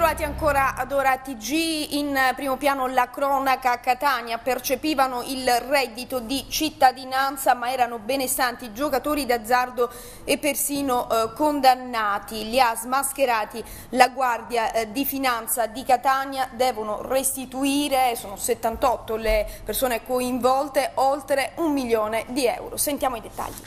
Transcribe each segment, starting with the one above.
Bentrovati ancora ad ora TG, in primo piano la cronaca a Catania, percepivano il reddito di cittadinanza ma erano benestanti giocatori d'azzardo e persino eh, condannati, li ha smascherati la Guardia eh, di Finanza di Catania, devono restituire, sono 78 le persone coinvolte, oltre un milione di euro. Sentiamo i dettagli.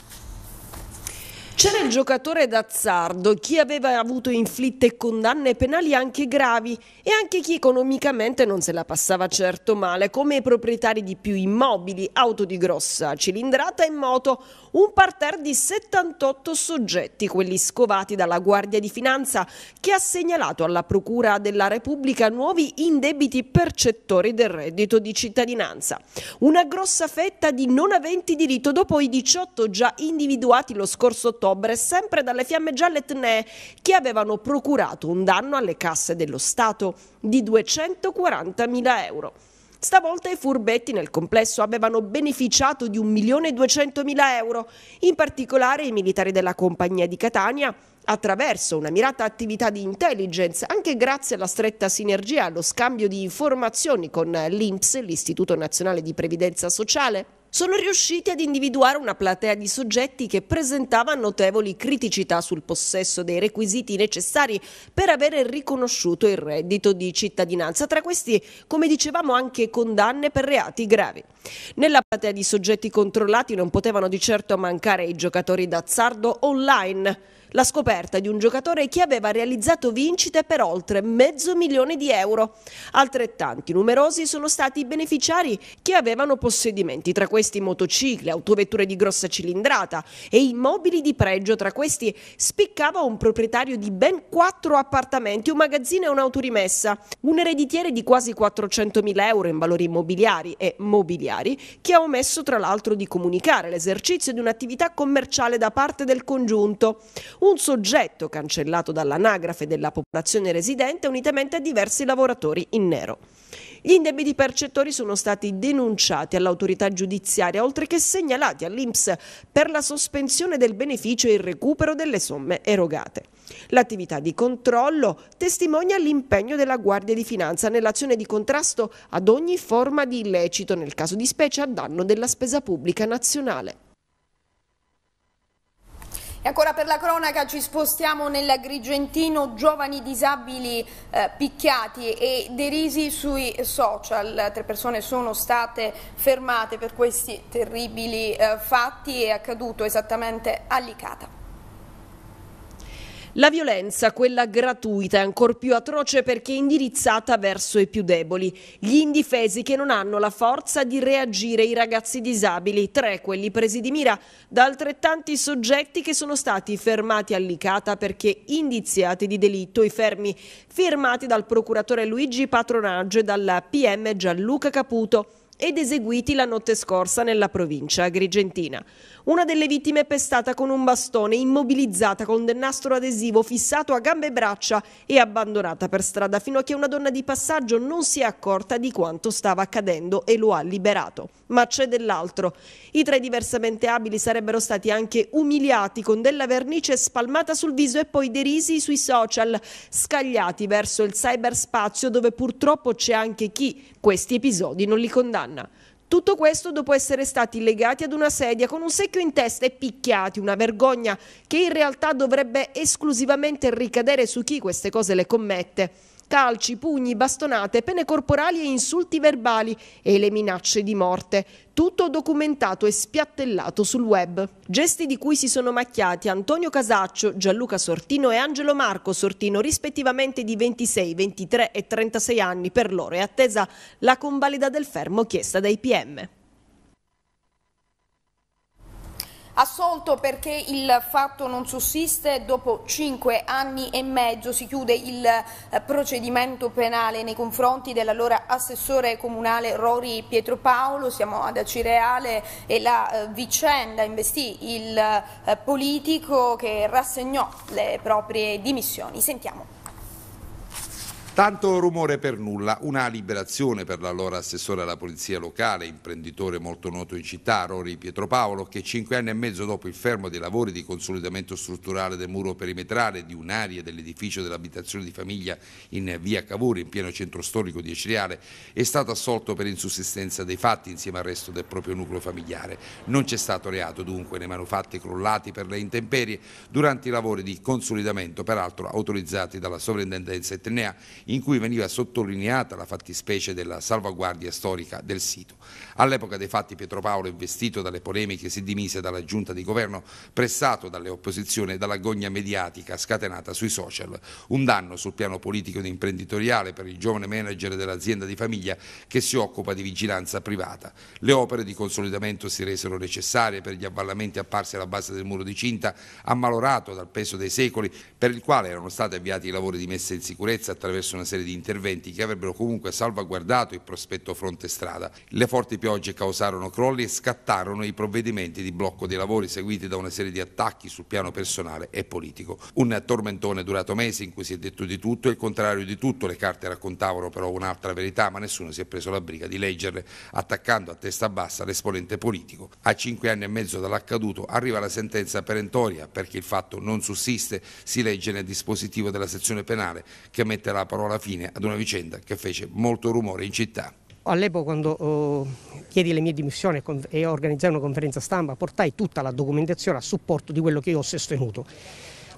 C'era il giocatore d'azzardo, chi aveva avuto inflitte condanne penali anche gravi e anche chi economicamente non se la passava certo male, come i proprietari di più immobili, auto di grossa cilindrata e moto un parterre di 78 soggetti, quelli scovati dalla Guardia di Finanza, che ha segnalato alla Procura della Repubblica nuovi indebiti percettori del reddito di cittadinanza. Una grossa fetta di non aventi diritto dopo i 18 già individuati lo scorso ottobre, sempre dalle fiamme gialle Tnee, che avevano procurato un danno alle casse dello Stato di 240 mila euro. Stavolta i furbetti nel complesso avevano beneficiato di 1.200.000 euro. In particolare i militari della compagnia di Catania attraverso una mirata attività di intelligence, anche grazie alla stretta sinergia e allo scambio di informazioni con l'INPS, l'Istituto Nazionale di Previdenza Sociale, sono riusciti ad individuare una platea di soggetti che presentava notevoli criticità sul possesso dei requisiti necessari per avere riconosciuto il reddito di cittadinanza, tra questi, come dicevamo, anche condanne per reati gravi. Nella platea di soggetti controllati non potevano di certo mancare i giocatori d'azzardo online la scoperta di un giocatore che aveva realizzato vincite per oltre mezzo milione di euro. Altrettanti numerosi sono stati i beneficiari che avevano possedimenti, tra questi motocicli, autovetture di grossa cilindrata e immobili di pregio, tra questi spiccava un proprietario di ben quattro appartamenti, un magazzino e un'autorimessa, un ereditiere di quasi 400.000 euro in valori immobiliari e mobiliari che ha omesso tra l'altro di comunicare l'esercizio di un'attività commerciale da parte del congiunto un soggetto cancellato dall'anagrafe della popolazione residente unitamente a diversi lavoratori in nero. Gli indebiti percettori sono stati denunciati all'autorità giudiziaria, oltre che segnalati all'INPS per la sospensione del beneficio e il recupero delle somme erogate. L'attività di controllo testimonia l'impegno della Guardia di Finanza nell'azione di contrasto ad ogni forma di illecito, nel caso di specie a danno della spesa pubblica nazionale. E ancora per la cronaca ci spostiamo nell'Agrigentino, giovani disabili eh, picchiati e derisi sui social. Tre persone sono state fermate per questi terribili eh, fatti e è accaduto esattamente a Licata. La violenza, quella gratuita, è ancor più atroce perché indirizzata verso i più deboli, gli indifesi che non hanno la forza di reagire, i ragazzi disabili, tre quelli presi di mira da altrettanti soggetti che sono stati fermati all'Icata perché indiziati di delitto, i fermi firmati dal procuratore Luigi Patronaggio e dalla PM Gianluca Caputo ed eseguiti la notte scorsa nella provincia agrigentina. Una delle vittime è pestata con un bastone, immobilizzata con del nastro adesivo fissato a gambe e braccia e abbandonata per strada fino a che una donna di passaggio non si è accorta di quanto stava accadendo e lo ha liberato. Ma c'è dell'altro. I tre diversamente abili sarebbero stati anche umiliati con della vernice spalmata sul viso e poi derisi sui social, scagliati verso il cyberspazio dove purtroppo c'è anche chi questi episodi non li condanna. Tutto questo dopo essere stati legati ad una sedia con un secchio in testa e picchiati, una vergogna che in realtà dovrebbe esclusivamente ricadere su chi queste cose le commette calci, pugni, bastonate, pene corporali e insulti verbali e le minacce di morte. Tutto documentato e spiattellato sul web. Gesti di cui si sono macchiati Antonio Casaccio, Gianluca Sortino e Angelo Marco Sortino, rispettivamente di 26, 23 e 36 anni. Per loro è attesa la convalida del fermo chiesta dai PM. Assolto perché il fatto non sussiste, dopo cinque anni e mezzo si chiude il eh, procedimento penale nei confronti dell'allora assessore comunale Rori Pietropaolo, siamo ad Acireale e la eh, vicenda investì il eh, politico che rassegnò le proprie dimissioni. Sentiamo. Tanto rumore per nulla, una liberazione per l'allora assessore alla polizia locale, imprenditore molto noto in città, Rory Pietropaolo, che cinque anni e mezzo dopo il fermo dei lavori di consolidamento strutturale del muro perimetrale di un'area dell'edificio dell'abitazione di famiglia in via Cavour, in pieno centro storico di Eciriale, è stato assolto per insussistenza dei fatti insieme al resto del proprio nucleo familiare. Non c'è stato reato dunque nei manufatti crollati per le intemperie durante i lavori di consolidamento, peraltro autorizzati dalla sovrintendenza etnea in cui veniva sottolineata la fattispecie della salvaguardia storica del sito. All'epoca dei fatti Pietro Paolo, investito dalle polemiche, si dimise dalla giunta di governo, pressato dalle opposizioni e dalla gogna mediatica scatenata sui social. Un danno sul piano politico ed imprenditoriale per il giovane manager dell'azienda di famiglia che si occupa di vigilanza privata. Le opere di consolidamento si resero necessarie per gli avvallamenti apparsi alla base del muro di cinta, ammalorato dal peso dei secoli, per il quale erano stati avviati i lavori di messa in sicurezza attraverso una serie di interventi che avrebbero comunque salvaguardato il prospetto fronte strada. Le forti piogge causarono crolli e scattarono i provvedimenti di blocco dei lavori seguiti da una serie di attacchi sul piano personale e politico. Un tormentone durato mesi in cui si è detto di tutto e il contrario di tutto, le carte raccontavano però un'altra verità, ma nessuno si è preso la briga di leggerle, attaccando a testa bassa l'esponente politico. A cinque anni e mezzo dall'accaduto arriva la sentenza perentoria perché il fatto non sussiste, si legge nel dispositivo della sezione penale che mette la parola fine ad una vicenda che fece molto rumore in città all'epoca quando oh, chiedi le mie dimissioni e organizzai una conferenza stampa, portai tutta la documentazione a supporto di quello che io ho sostenuto.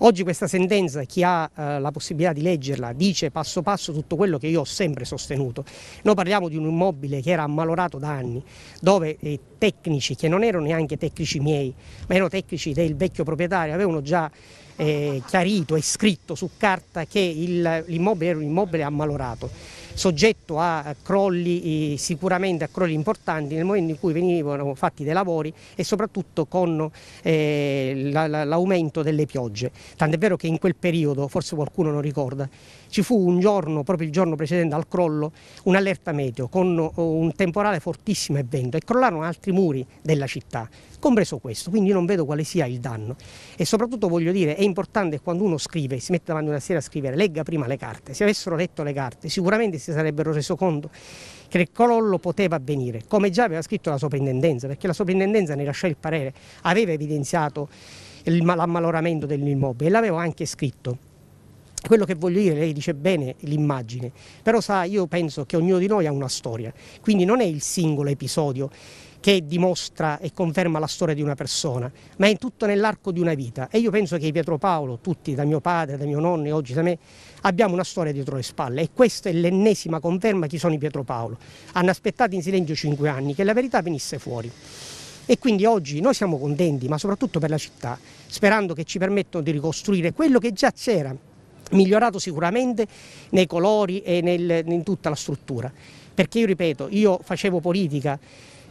Oggi questa sentenza, chi ha eh, la possibilità di leggerla, dice passo passo tutto quello che io ho sempre sostenuto. Noi parliamo di un immobile che era ammalorato da anni, dove eh, tecnici, che non erano neanche tecnici miei, ma erano tecnici del vecchio proprietario, avevano già eh, chiarito e scritto su carta che l'immobile era un immobile ammalorato soggetto a crolli, sicuramente a crolli importanti nel momento in cui venivano fatti dei lavori e soprattutto con eh, l'aumento delle piogge. Tant'è vero che in quel periodo, forse qualcuno non ricorda, ci fu un giorno, proprio il giorno precedente al crollo, un'allerta meteo con uh, un temporale fortissimo e vento e crollarono altri muri della città, compreso questo, quindi non vedo quale sia il danno e soprattutto voglio dire è importante quando uno scrive, si mette davanti una sera a scrivere, legga prima le carte, se avessero letto le carte sicuramente si sarebbero reso conto che il crollo poteva avvenire, come già aveva scritto la soprintendenza, perché la soprintendenza ne lasciò il parere, aveva evidenziato l'ammaloramento dell'immobile e l'aveva anche scritto. Quello che voglio dire, lei dice bene l'immagine, però sa, io penso che ognuno di noi ha una storia, quindi non è il singolo episodio che dimostra e conferma la storia di una persona, ma è tutto nell'arco di una vita. E io penso che Pietro Paolo, tutti, da mio padre, da mio nonno e oggi da me, abbiamo una storia dietro le spalle e questa è l'ennesima conferma chi sono i Pietro Paolo. Hanno aspettato in silenzio cinque anni che la verità venisse fuori. E quindi oggi noi siamo contenti, ma soprattutto per la città, sperando che ci permettano di ricostruire quello che già c'era, migliorato sicuramente nei colori e nel, in tutta la struttura. Perché io ripeto, io facevo politica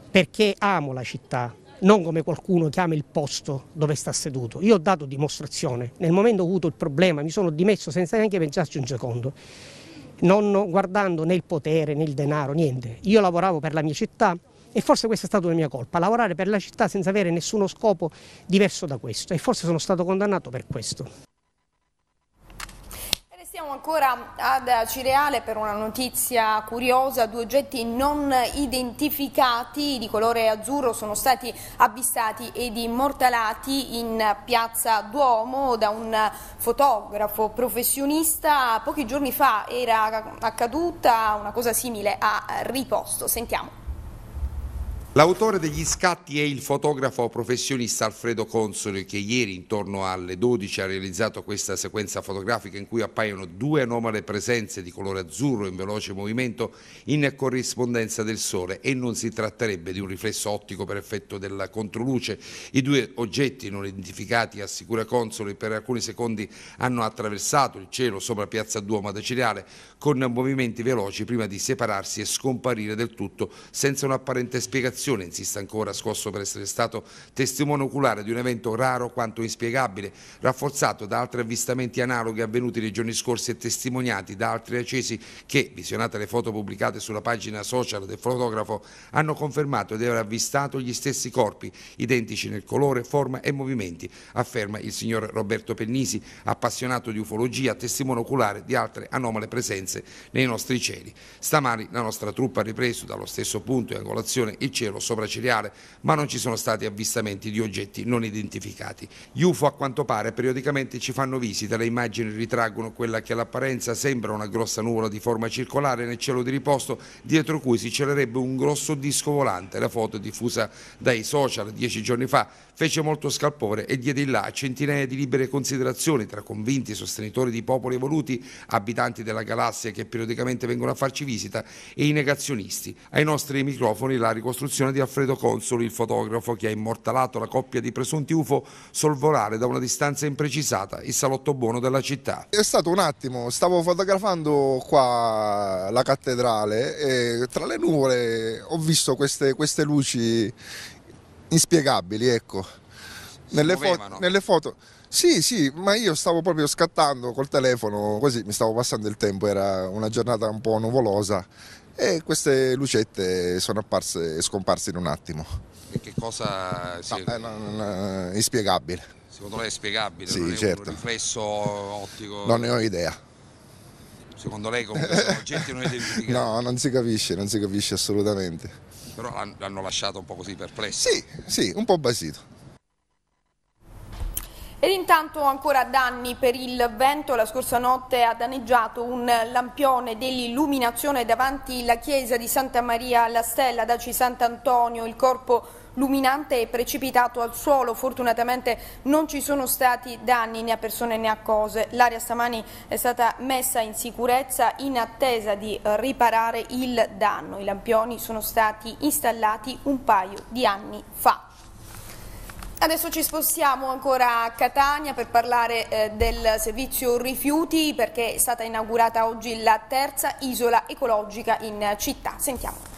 perché amo la città, non come qualcuno che ama il posto dove sta seduto. Io ho dato dimostrazione, nel momento ho avuto il problema, mi sono dimesso senza neanche pensarci un secondo, non guardando né il potere né il denaro, niente. Io lavoravo per la mia città e forse questa è stata una mia colpa, lavorare per la città senza avere nessuno scopo diverso da questo e forse sono stato condannato per questo. Rimaniamo ancora ad Cireale per una notizia curiosa, due oggetti non identificati di colore azzurro sono stati avvistati ed immortalati in piazza Duomo da un fotografo professionista. Pochi giorni fa era accaduta una cosa simile a riposto, sentiamo. L'autore degli scatti è il fotografo professionista Alfredo Consoli che ieri intorno alle 12 ha realizzato questa sequenza fotografica in cui appaiono due anomale presenze di colore azzurro in veloce movimento in corrispondenza del sole e non si tratterebbe di un riflesso ottico per effetto della controluce. I due oggetti non identificati, assicura Consoli, per alcuni secondi hanno attraversato il cielo sopra Piazza Duomo da Acireale con movimenti veloci prima di separarsi e scomparire del tutto senza un'apparente spiegazione associazione insiste ancora scosso per essere stato testimone oculare di un evento raro quanto inspiegabile, rafforzato da altri avvistamenti analoghi avvenuti nei giorni scorsi e testimoniati da altri accesi che, visionate le foto pubblicate sulla pagina social del fotografo, hanno confermato di aver avvistato gli stessi corpi, identici nel colore, forma e movimenti, afferma il signor Roberto Pennisi, appassionato di ufologia, testimone oculare di altre anomale presenze nei nostri cieli. Stamani la nostra truppa ha ripreso dallo stesso punto e angolazione il cielo pelo sopracigliare, ma non ci sono stati avvistamenti di oggetti non identificati. Gli UFO a quanto pare periodicamente ci fanno visita, le immagini ritraggono quella che all'apparenza sembra una grossa nuvola di forma circolare nel cielo di riposto dietro cui si celerebbe un grosso disco volante. La foto è diffusa dai social dieci giorni fa fece molto scalpore e diede in là centinaia di libere considerazioni tra convinti sostenitori di popoli evoluti, abitanti della galassia che periodicamente vengono a farci visita e i negazionisti. Ai nostri microfoni la ricostruzione di Alfredo Consoli, il fotografo che ha immortalato la coppia di presunti UFO solvolare da una distanza imprecisata il salotto buono della città. È stato un attimo, stavo fotografando qua la cattedrale e tra le nuvole ho visto queste, queste luci inspiegabili, ecco. Nelle, fo- nelle foto... Sì, sì, ma io stavo proprio scattando col telefono, così mi stavo passando il tempo, era una giornata un po' nuvolosa e queste lucette sono apparse e scomparse in un attimo. E che cosa... Si... No, è una, una... inspiegabile. Secondo lei è spiegabile? Sì, è certo. Un riflesso ottico? Non ne ho idea. Secondo lei comunque sono oggetti non identificati? No, non si capisce, non si capisce assolutamente. Però l'hanno lasciato un po' così perplesso. Sì, sì, un po' basito intanto ancora danni per il vento, la scorsa notte ha danneggiato un lampione dell'illuminazione davanti la chiesa di Santa Maria alla Stella d'Aci Sant'Antonio, il corpo luminante è precipitato al suolo, fortunatamente non ci sono stati danni né a persone né a cose, l'area stamani è stata messa in sicurezza in attesa di riparare il danno, i lampioni sono stati installati un paio di anni fa. Adesso ci spostiamo ancora a Catania per parlare eh, del servizio rifiuti perché è stata inaugurata oggi la terza isola ecologica in città. Sentiamo.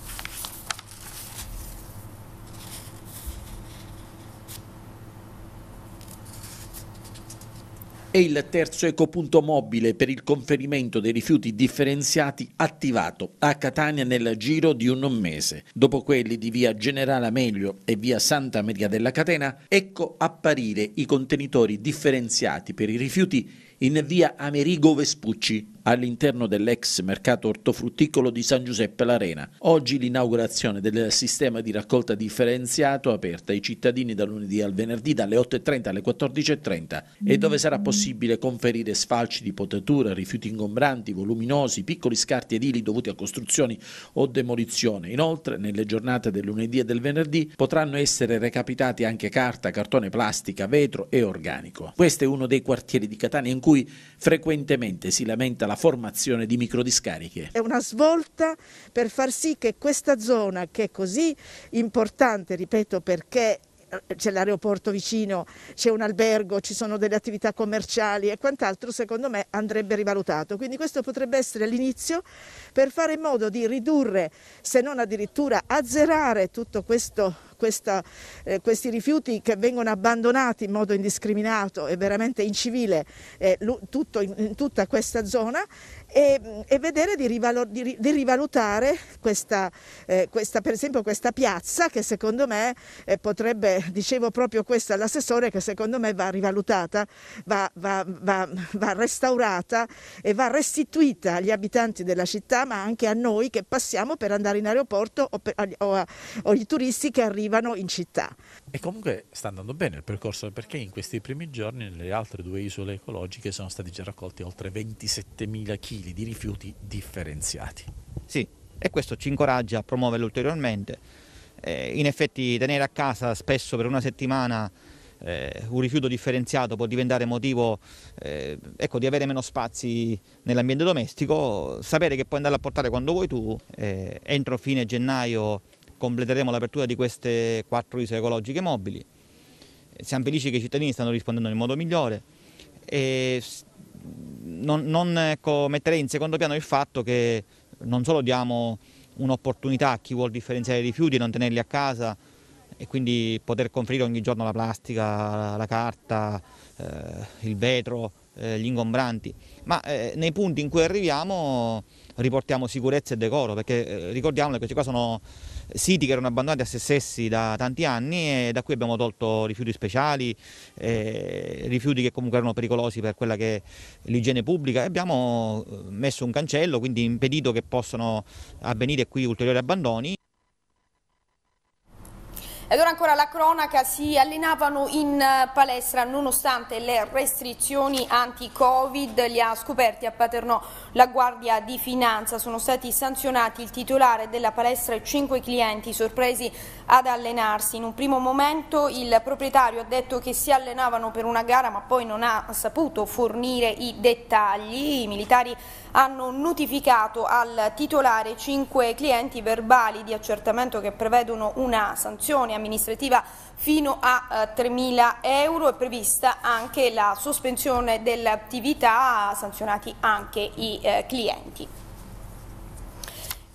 È il terzo ecopunto mobile per il conferimento dei rifiuti differenziati attivato a Catania nel giro di un mese. Dopo quelli di via Generale Amelio e via Santa Maria della Catena, ecco apparire i contenitori differenziati per i rifiuti in via Amerigo Vespucci, all'interno dell'ex mercato ortofrutticolo di San Giuseppe l'Arena. Oggi l'inaugurazione del sistema di raccolta differenziato aperta ai cittadini da lunedì al venerdì dalle 8.30 alle 14.30 e dove sarà possibile conferire sfalci di potatura, rifiuti ingombranti, voluminosi, piccoli scarti edili dovuti a costruzioni o demolizione. Inoltre, nelle giornate del lunedì e del venerdì potranno essere recapitati anche carta, cartone, plastica, vetro e organico. Questo è uno dei quartieri di Catania in cui frequentemente si lamenta la formazione di microdiscariche. È una svolta per far sì che questa zona che è così importante, ripeto perché eh, c'è l'aeroporto vicino, c'è un albergo, ci sono delle attività commerciali e quant'altro, secondo me andrebbe rivalutato. Quindi questo potrebbe essere l'inizio per fare in modo di ridurre, se non addirittura azzerare tutto questo questa, eh, questi rifiuti che vengono abbandonati in modo indiscriminato e veramente incivile eh, tutto, in, in, tutta questa zona e, e vedere di, rivalo, di, di rivalutare questa, eh, questa, per esempio questa piazza che secondo me eh, potrebbe, dicevo proprio questo all'assessore, che secondo me va rivalutata, va, va, va, va restaurata e va restituita agli abitanti della città ma anche a noi che passiamo per andare in aeroporto o, per, o, a, o agli turisti che arrivano arrivano in città. E comunque sta andando bene il percorso perché in questi primi giorni nelle altre due isole ecologiche sono stati già raccolti oltre 27.000 kg di rifiuti differenziati. Sì, e questo ci incoraggia a promuoverlo ulteriormente. Eh, in effetti tenere a casa spesso per una settimana eh, un rifiuto differenziato può diventare motivo eh, ecco, di avere meno spazi nell'ambiente domestico, sapere che puoi andare a portare quando vuoi tu, eh, entro fine gennaio completeremo l'apertura di queste quattro isole ecologiche mobili. Siamo felici che i cittadini stanno rispondendo nel modo migliore e non, non ecco, metterei in secondo piano il fatto che non solo diamo un'opportunità a chi vuole differenziare i rifiuti, non tenerli a casa e quindi poter conferire ogni giorno la plastica, la carta, eh, il vetro, eh, gli ingombranti, ma eh, nei punti in cui arriviamo riportiamo sicurezza e decoro, perché eh, ricordiamo che questi qua sono siti che erano abbandonati a se stessi da tanti anni e da qui abbiamo tolto rifiuti speciali, eh, rifiuti che comunque erano pericolosi per quella che è l'igiene pubblica e abbiamo eh, messo un cancello, quindi impedito che possano avvenire qui ulteriori abbandoni. Ed ora ancora la cronaca, si allenavano in eh, palestra nonostante le restrizioni anti-covid, li ha scoperti a Paternò la Guardia di Finanza, sono stati sanzionati il titolare della palestra e cinque clienti sorpresi ad allenarsi. In un primo momento il proprietario ha detto che si allenavano per una gara ma poi non ha saputo fornire i dettagli, i militari hanno notificato al titolare cinque clienti verbali di accertamento che prevedono una sanzione amministrativa fino a 3.000 eh, euro. È prevista anche la sospensione dell'attività, sanzionati anche i eh, clienti.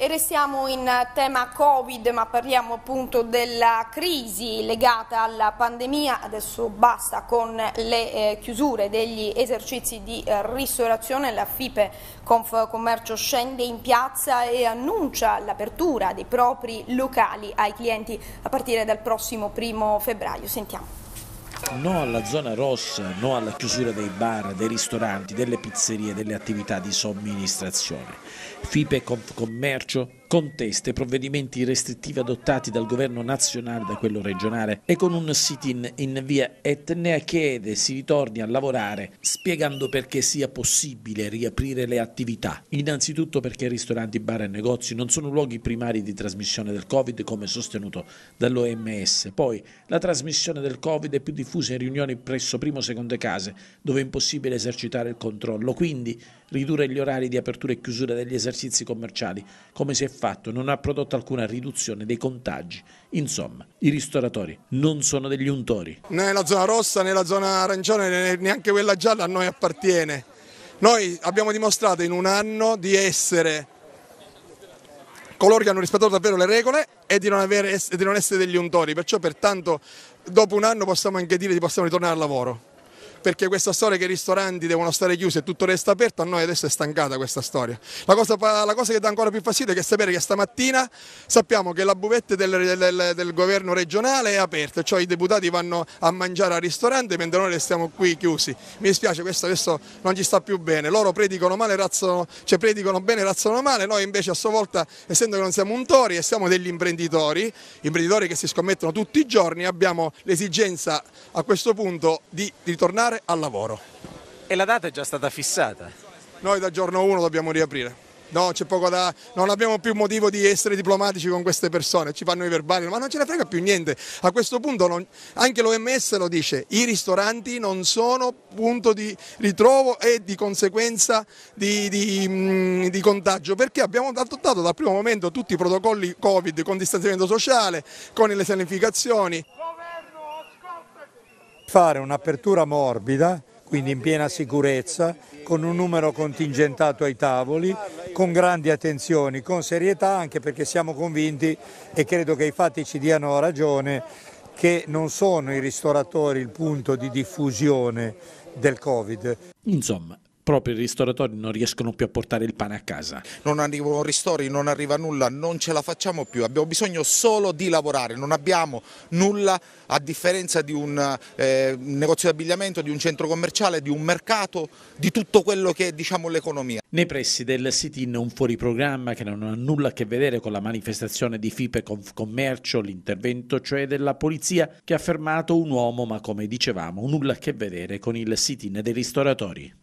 E restiamo in tema Covid ma parliamo appunto della crisi legata alla pandemia, adesso basta con le eh, chiusure degli esercizi di eh, ristorazione, la FIPE Conf Commercio scende in piazza e annuncia l'apertura dei propri locali ai clienti a partire dal prossimo primo febbraio. Sentiamo. No alla zona rossa, no alla chiusura dei bar, dei ristoranti, delle pizzerie, delle attività di somministrazione. FIPE Commercio contesta i provvedimenti restrittivi adottati dal governo nazionale e da quello regionale e con un sit-in in via Etnea chiede si ritorni a lavorare spiegando perché sia possibile riaprire le attività. Innanzitutto perché ristoranti, bar e negozi non sono luoghi primari di trasmissione del Covid come sostenuto dall'OMS. Poi la trasmissione del Covid è più diffusa in riunioni presso primo o seconde case dove è impossibile esercitare il controllo. Quindi ridurre gli orari di apertura e chiusura degli esercizi commerciali, come si è fatto, non ha prodotto alcuna riduzione dei contagi. Insomma, i ristoratori non sono degli untori. Né la zona rossa né la zona arancione né neanche quella gialla a noi appartiene. Noi abbiamo dimostrato in un anno di essere coloro che hanno rispettato davvero le regole e di non, avere, di non essere degli untori, perciò pertanto dopo un anno possiamo anche dire di possiamo ritornare al lavoro perché questa storia che i ristoranti devono stare chiusi e tutto resta aperto, a noi adesso è stancata questa storia. La cosa, la cosa che dà ancora più fastidio è che sapere che stamattina sappiamo che la buvette del, del, del governo regionale è aperta, cioè i deputati vanno a mangiare al ristorante mentre noi restiamo qui chiusi. Mi dispiace, questo adesso non ci sta più bene. Loro predicano male, razzano, cioè predicano bene, razzano male, noi invece a sua volta, essendo che non siamo un tori e siamo degli imprenditori, imprenditori che si scommettono tutti i giorni, abbiamo l'esigenza a questo punto di ritornare tornare al lavoro. E la data è già stata fissata? Noi da giorno 1 dobbiamo riaprire. No, c'è poco da. Non abbiamo più motivo di essere diplomatici con queste persone, ci fanno i verbali, ma non ce ne frega più niente. A questo punto non... anche l'OMS lo dice: i ristoranti non sono punto di ritrovo e di conseguenza di, di, mm, di contagio, perché abbiamo adottato dal primo momento tutti i protocolli Covid con distanziamento sociale, con le sanificazioni fare un'apertura morbida, quindi in piena sicurezza, con un numero contingentato ai tavoli, con grandi attenzioni, con serietà, anche perché siamo convinti e credo che i fatti ci diano ragione che non sono i ristoratori il punto di diffusione del Covid. Insomma, proprio i ristoratori non riescono più a portare il pane a casa. Non arrivano ristori, non arriva nulla, non ce la facciamo più, abbiamo bisogno solo di lavorare, non abbiamo nulla a differenza di un eh, negozio di abbigliamento, di un centro commerciale, di un mercato, di tutto quello che è diciamo, l'economia. Nei pressi del sit-in un fuoriprogramma che non ha nulla a che vedere con la manifestazione di FIPE Conf Commercio, l'intervento cioè della polizia che ha fermato un uomo ma come dicevamo nulla a che vedere con il sit-in dei ristoratori.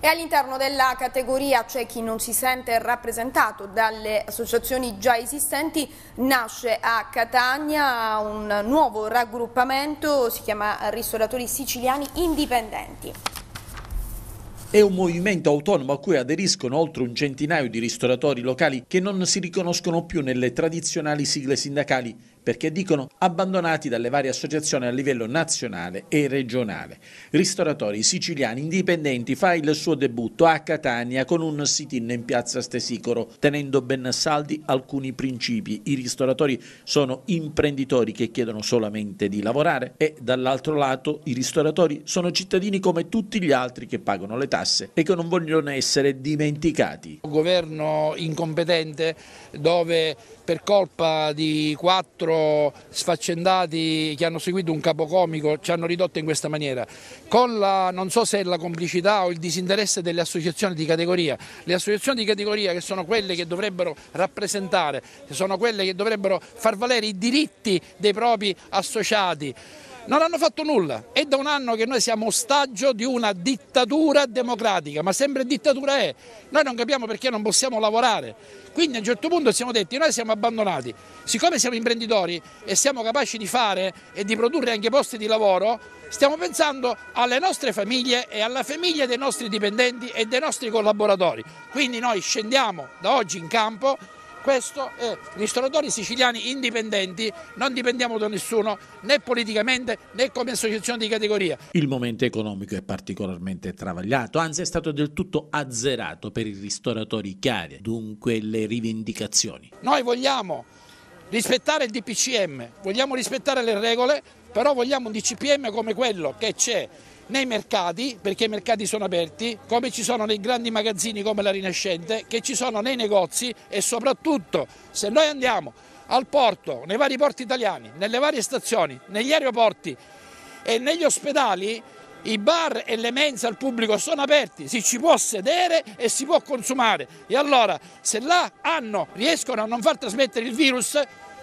E all'interno della categoria c'è chi non si sente rappresentato dalle associazioni già esistenti, nasce a Catania un nuovo raggruppamento, si chiama Ristoratori Siciliani Indipendenti. È un movimento autonomo a cui aderiscono oltre un centinaio di ristoratori locali che non si riconoscono più nelle tradizionali sigle sindacali perché dicono abbandonati dalle varie associazioni a livello nazionale e regionale. Ristoratori siciliani indipendenti fa il suo debutto a Catania con un sit-in in piazza Stesicoro, tenendo ben saldi alcuni principi. I ristoratori sono imprenditori che chiedono solamente di lavorare e dall'altro lato i ristoratori sono cittadini come tutti gli altri che pagano le tasse e che non vogliono essere dimenticati. Un governo incompetente dove per colpa di quattro sfaccendati che hanno seguito un capocomico ci hanno ridotto in questa maniera. Con la, non so se è la complicità o il disinteresse delle associazioni di categoria, le associazioni di categoria che sono quelle che dovrebbero rappresentare, sono quelle che dovrebbero far valere i diritti dei propri associati. Non hanno fatto nulla. È da un anno che noi siamo ostaggio di una dittatura democratica, ma sempre dittatura è. Noi non capiamo perché non possiamo lavorare. Quindi a un certo punto siamo detti, noi siamo abbandonati. Siccome siamo imprenditori e siamo capaci di fare e di produrre anche posti di lavoro, stiamo pensando alle nostre famiglie e alla famiglia dei nostri dipendenti e dei nostri collaboratori. Quindi noi scendiamo da oggi in campo questo è ristoratori siciliani indipendenti, non dipendiamo da nessuno né politicamente né come associazione di categoria. Il momento economico è particolarmente travagliato, anzi è stato del tutto azzerato per i ristoratori chiari, dunque le rivendicazioni. Noi vogliamo rispettare il DPCM, vogliamo rispettare le regole, però vogliamo un DCPM come quello che c'è nei mercati, perché i mercati sono aperti, come ci sono nei grandi magazzini come la Rinascente, che ci sono nei negozi e soprattutto se noi andiamo al porto, nei vari porti italiani, nelle varie stazioni, negli aeroporti e negli ospedali, i bar e le mense al pubblico sono aperti, si ci può sedere e si può consumare. E allora se là hanno, riescono a non far trasmettere il virus,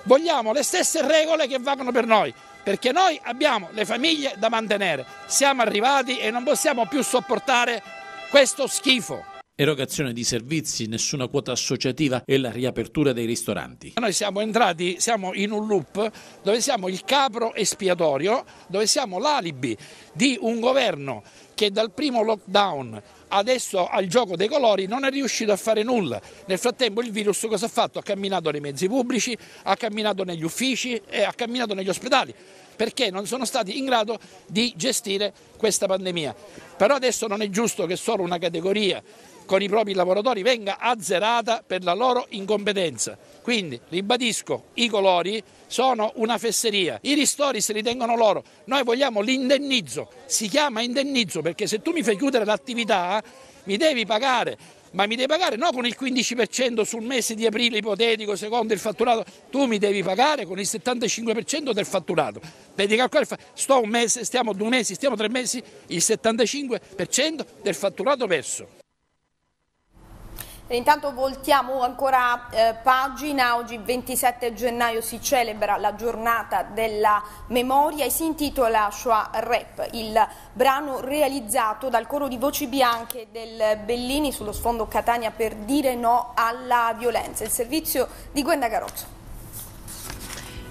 vogliamo le stesse regole che valgono per noi perché noi abbiamo le famiglie da mantenere, siamo arrivati e non possiamo più sopportare questo schifo. Erogazione di servizi, nessuna quota associativa e la riapertura dei ristoranti. Noi siamo entrati, siamo in un loop dove siamo il capro espiatorio, dove siamo l'alibi di un governo che dal primo lockdown adesso al gioco dei colori non è riuscito a fare nulla. Nel frattempo il virus cosa ha fatto? Ha camminato nei mezzi pubblici, ha camminato negli uffici e ha camminato negli ospedali perché non sono stati in grado di gestire questa pandemia. Però adesso non è giusto che solo una categoria con i propri lavoratori venga azzerata per la loro incompetenza. Quindi, ribadisco, i colori sono una fesseria, i ristori se li tengono loro, noi vogliamo l'indennizzo, si chiama indennizzo perché se tu mi fai chiudere l'attività mi devi pagare, ma mi devi pagare non con il 15% sul mese di aprile ipotetico secondo il fatturato, tu mi devi pagare con il 75% del fatturato. Devi calcolare, sto un mese, stiamo due mesi, stiamo tre mesi, il 75% del fatturato perso. Intanto voltiamo ancora eh, pagina, oggi 27 gennaio si celebra la giornata della memoria e si intitola Shoah Rap, il brano realizzato dal coro di voci bianche del Bellini sullo sfondo Catania per dire no alla violenza, il servizio di Gwenda Garozzo.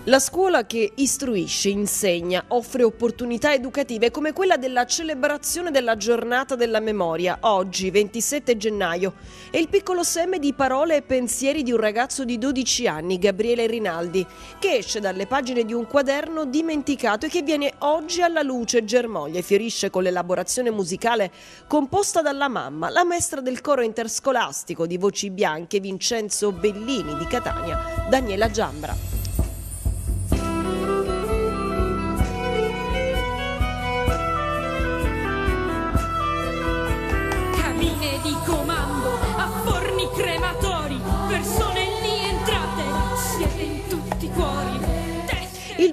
La scuola che istruisce, insegna, offre opportunità educative come quella della celebrazione della giornata della memoria, oggi 27 gennaio, e il piccolo seme di parole e pensieri di un ragazzo di 12 anni, Gabriele Rinaldi, che esce dalle pagine di un quaderno dimenticato e che viene oggi alla luce germoglia e fiorisce con l'elaborazione musicale composta dalla mamma, la maestra del coro interscolastico di voci bianche Vincenzo Bellini di Catania, Daniela Giambra. Como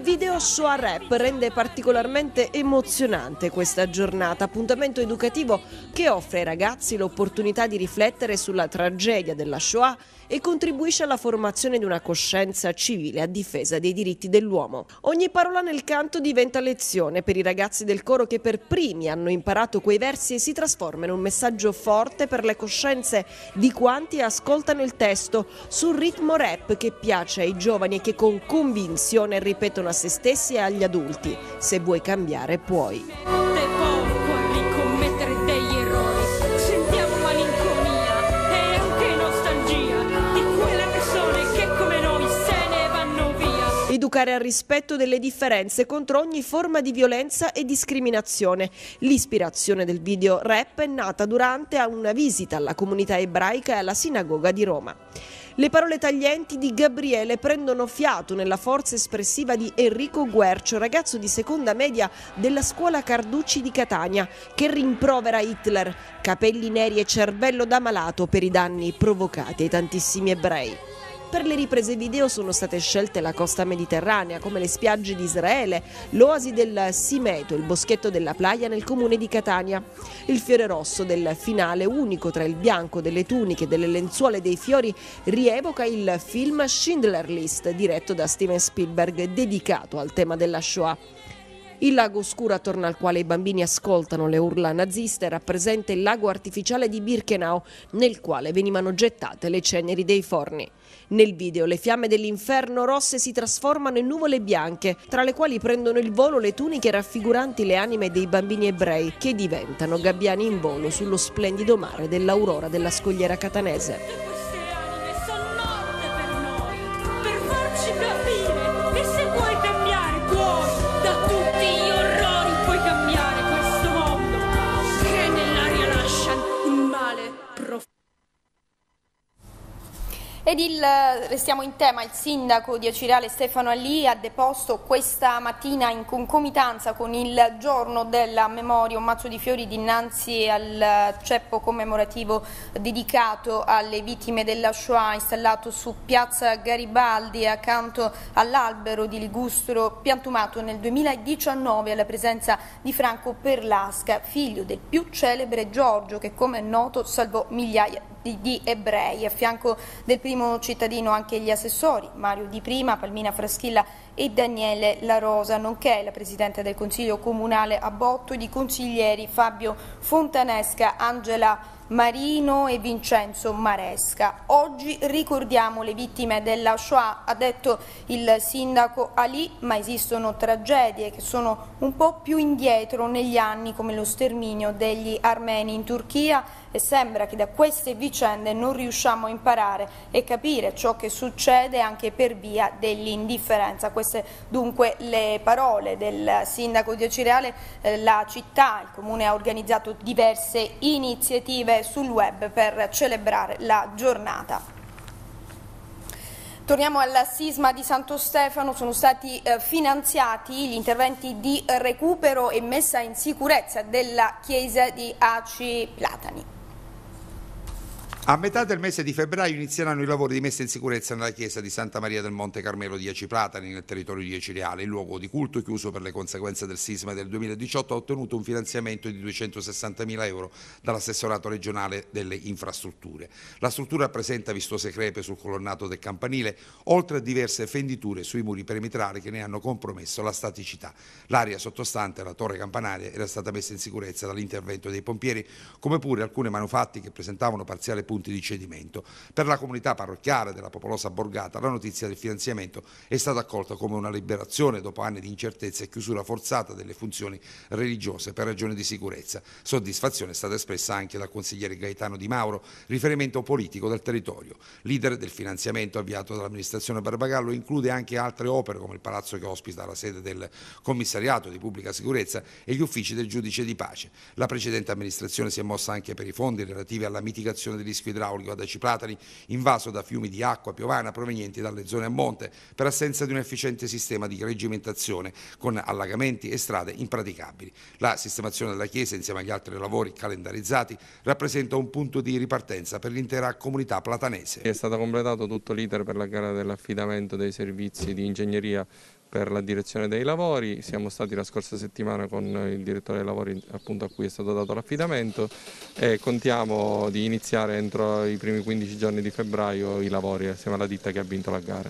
Il video Shoah Rap rende particolarmente emozionante questa giornata, appuntamento educativo che offre ai ragazzi l'opportunità di riflettere sulla tragedia della Shoah e contribuisce alla formazione di una coscienza civile a difesa dei diritti dell'uomo. Ogni parola nel canto diventa lezione per i ragazzi del coro che per primi hanno imparato quei versi e si trasforma in un messaggio forte per le coscienze di quanti ascoltano il testo sul ritmo rap che piace ai giovani e che con convinzione ripetono a se stessi e agli adulti. Se vuoi cambiare puoi. educare al rispetto delle differenze contro ogni forma di violenza e discriminazione. L'ispirazione del video rap è nata durante una visita alla comunità ebraica e alla sinagoga di Roma. Le parole taglienti di Gabriele prendono fiato nella forza espressiva di Enrico Guercio, ragazzo di seconda media della scuola Carducci di Catania, che rimprovera Hitler, capelli neri e cervello da malato per i danni provocati ai tantissimi ebrei. Per le riprese video sono state scelte la costa mediterranea, come le spiagge di Israele, l'oasi del Simeto, il boschetto della Playa nel comune di Catania. Il fiore rosso del finale unico tra il bianco delle tuniche, delle lenzuola e dei fiori rievoca il film Schindler List diretto da Steven Spielberg dedicato al tema della Shoah. Il lago oscuro attorno al quale i bambini ascoltano le urla naziste rappresenta il lago artificiale di Birkenau nel quale venivano gettate le ceneri dei forni. Nel video le fiamme dell'inferno rosse si trasformano in nuvole bianche, tra le quali prendono il volo le tuniche raffiguranti le anime dei bambini ebrei che diventano gabbiani in volo sullo splendido mare dell'aurora della scogliera catanese. Ed il, restiamo in tema, il sindaco di Acireale Stefano Allì ha deposto questa mattina in concomitanza con il giorno della memoria un mazzo di fiori dinanzi al ceppo commemorativo dedicato alle vittime della Shoah installato su piazza Garibaldi accanto all'albero di Ligustro piantumato nel 2019 alla presenza di Franco Perlasca, figlio del più celebre Giorgio che come è noto salvò migliaia di, di ebrei, a fianco del primo cittadino anche gli assessori Mario Di Prima, Palmina Fraschilla e Daniele La Rosa, nonché la Presidente del Consiglio Comunale a Botto ed i consiglieri Fabio Fontanesca, Angela Marino e Vincenzo Maresca. Oggi ricordiamo le vittime della Shoah, ha detto il sindaco Ali, ma esistono tragedie che sono un po' più indietro negli anni come lo sterminio degli armeni in Turchia e sembra che da queste vicende non riusciamo a imparare e capire ciò che succede anche per via dell'indifferenza. Queste dunque le parole del sindaco di Acireale, eh, la città, il comune ha organizzato diverse iniziative sul web per celebrare la giornata. Torniamo al sisma di Santo Stefano, sono stati eh, finanziati gli interventi di recupero e messa in sicurezza della chiesa di Aci Platani. A metà del mese di febbraio inizieranno i lavori di messa in sicurezza nella chiesa di Santa Maria del Monte Carmelo di Aciplatani nel territorio di Eciliale, il luogo di culto chiuso per le conseguenze del sisma del 2018 ha ottenuto un finanziamento di 260.000 euro dall'assessorato regionale delle infrastrutture. La struttura presenta vistose crepe sul colonnato del campanile, oltre a diverse fenditure sui muri perimetrali che ne hanno compromesso la staticità. L'area sottostante alla torre campanaria era stata messa in sicurezza dall'intervento dei pompieri, come pure alcune manufatti che presentavano parziale punti di cedimento. Per la comunità parrocchiale della popolosa borgata la notizia del finanziamento è stata accolta come una liberazione dopo anni di incertezza e chiusura forzata delle funzioni religiose per ragioni di sicurezza. Soddisfazione è stata espressa anche dal consigliere Gaetano Di Mauro, riferimento politico del territorio. Leader del finanziamento avviato dall'amministrazione Barbagallo include anche altre opere come il palazzo che ospita la sede del commissariato di pubblica sicurezza e gli uffici del giudice di pace. La precedente amministrazione si è mossa anche per i fondi relativi alla mitigazione degli rischi rischio idraulico ad Acipratavi, invaso da fiumi di acqua piovana provenienti dalle zone a monte, per assenza di un efficiente sistema di reggimentazione con allagamenti e strade impraticabili. La sistemazione della chiesa, insieme agli altri lavori calendarizzati, rappresenta un punto di ripartenza per l'intera comunità platanese. È stato completato tutto l'iter per la gara dell'affidamento dei servizi di ingegneria per la direzione dei lavori, siamo stati la scorsa settimana con il direttore dei lavori appunto, a cui è stato dato l'affidamento e contiamo di iniziare entro i primi 15 giorni di febbraio i lavori assieme alla ditta che ha vinto la gara.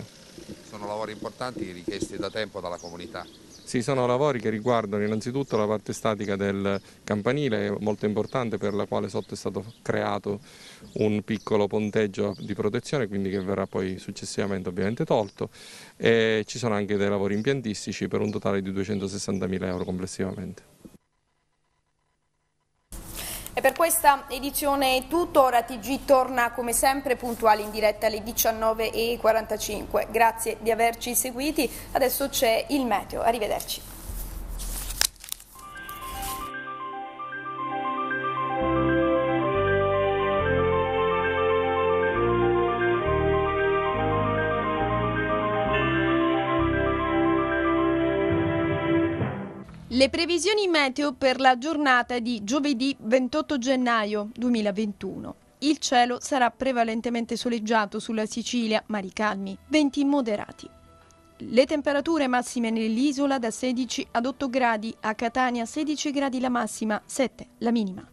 Sono lavori importanti richiesti da tempo dalla comunità. Sì, sono lavori che riguardano innanzitutto la parte statica del campanile, molto importante per la quale sotto è stato creato un piccolo ponteggio di protezione, quindi che verrà poi successivamente ovviamente tolto. E ci sono anche dei lavori impiantistici per un totale di 260.000 euro complessivamente. E per questa edizione è tutto, ora TG torna come sempre puntuale in diretta alle 19.45. Grazie di averci seguiti, adesso c'è il meteo, arrivederci. Le previsioni meteo per la giornata di giovedì 28 gennaio 2021. Il cielo sarà prevalentemente soleggiato sulla Sicilia, mari calmi, venti moderati. Le temperature massime nell'isola da 16 ad 8 gradi, a Catania 16 gradi la massima, 7 la minima.